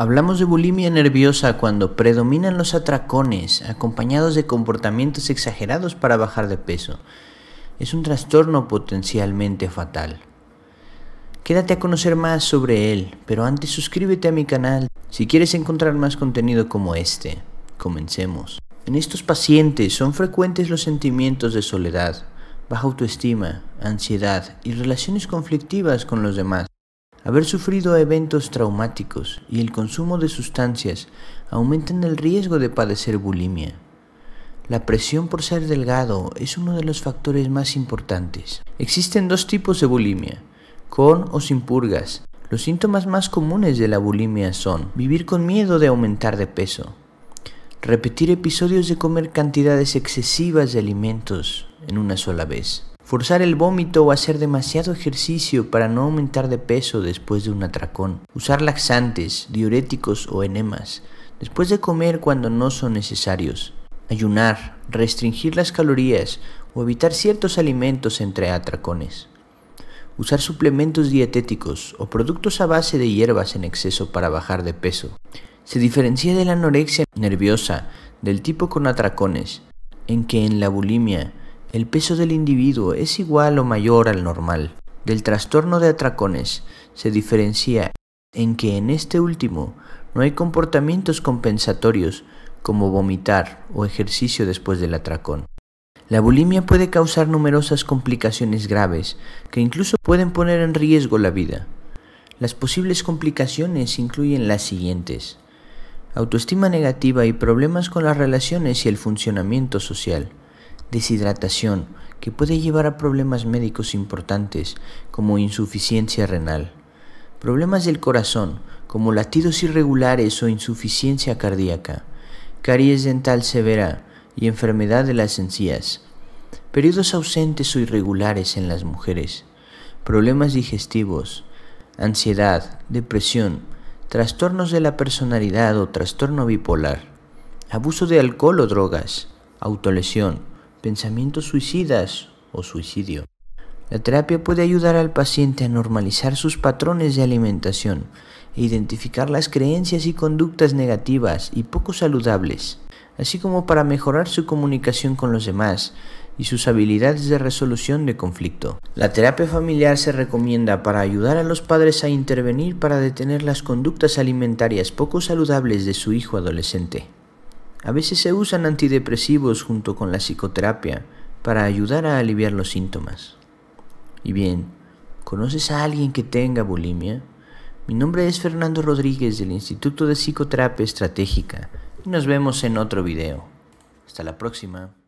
Hablamos de bulimia nerviosa cuando predominan los atracones, acompañados de comportamientos exagerados para bajar de peso. Es un trastorno potencialmente fatal. Quédate a conocer más sobre él, pero antes suscríbete a mi canal si quieres encontrar más contenido como este. Comencemos. En estos pacientes son frecuentes los sentimientos de soledad, baja autoestima, ansiedad y relaciones conflictivas con los demás. Haber sufrido eventos traumáticos y el consumo de sustancias aumentan el riesgo de padecer bulimia. La presión por ser delgado es uno de los factores más importantes. Existen dos tipos de bulimia, con o sin purgas. Los síntomas más comunes de la bulimia son vivir con miedo de aumentar de peso, repetir episodios de comer cantidades excesivas de alimentos en una sola vez, Forzar el vómito o hacer demasiado ejercicio para no aumentar de peso después de un atracón. Usar laxantes, diuréticos o enemas. Después de comer cuando no son necesarios. Ayunar, restringir las calorías o evitar ciertos alimentos entre atracones usar suplementos dietéticos o productos a base de hierbas en exceso para bajar de peso. Se diferencia de la anorexia nerviosa del tipo con atracones, en que en la bulimia el peso del individuo es igual o mayor al normal. Del trastorno de atracones se diferencia en que en este último no hay comportamientos compensatorios como vomitar o ejercicio después del atracón. La bulimia puede causar numerosas complicaciones graves que incluso pueden poner en riesgo la vida. Las posibles complicaciones incluyen las siguientes. Autoestima negativa y problemas con las relaciones y el funcionamiento social deshidratación, que puede llevar a problemas médicos importantes como insuficiencia renal, problemas del corazón como latidos irregulares o insuficiencia cardíaca, caries dental severa y enfermedad de las encías, periodos ausentes o irregulares en las mujeres, problemas digestivos, ansiedad, depresión, trastornos de la personalidad o trastorno bipolar, abuso de alcohol o drogas, autolesión, pensamientos suicidas o suicidio. La terapia puede ayudar al paciente a normalizar sus patrones de alimentación e identificar las creencias y conductas negativas y poco saludables, así como para mejorar su comunicación con los demás y sus habilidades de resolución de conflicto. La terapia familiar se recomienda para ayudar a los padres a intervenir para detener las conductas alimentarias poco saludables de su hijo adolescente. A veces se usan antidepresivos junto con la psicoterapia para ayudar a aliviar los síntomas. Y bien, ¿conoces a alguien que tenga bulimia? Mi nombre es Fernando Rodríguez del Instituto de Psicoterapia Estratégica y nos vemos en otro video. Hasta la próxima.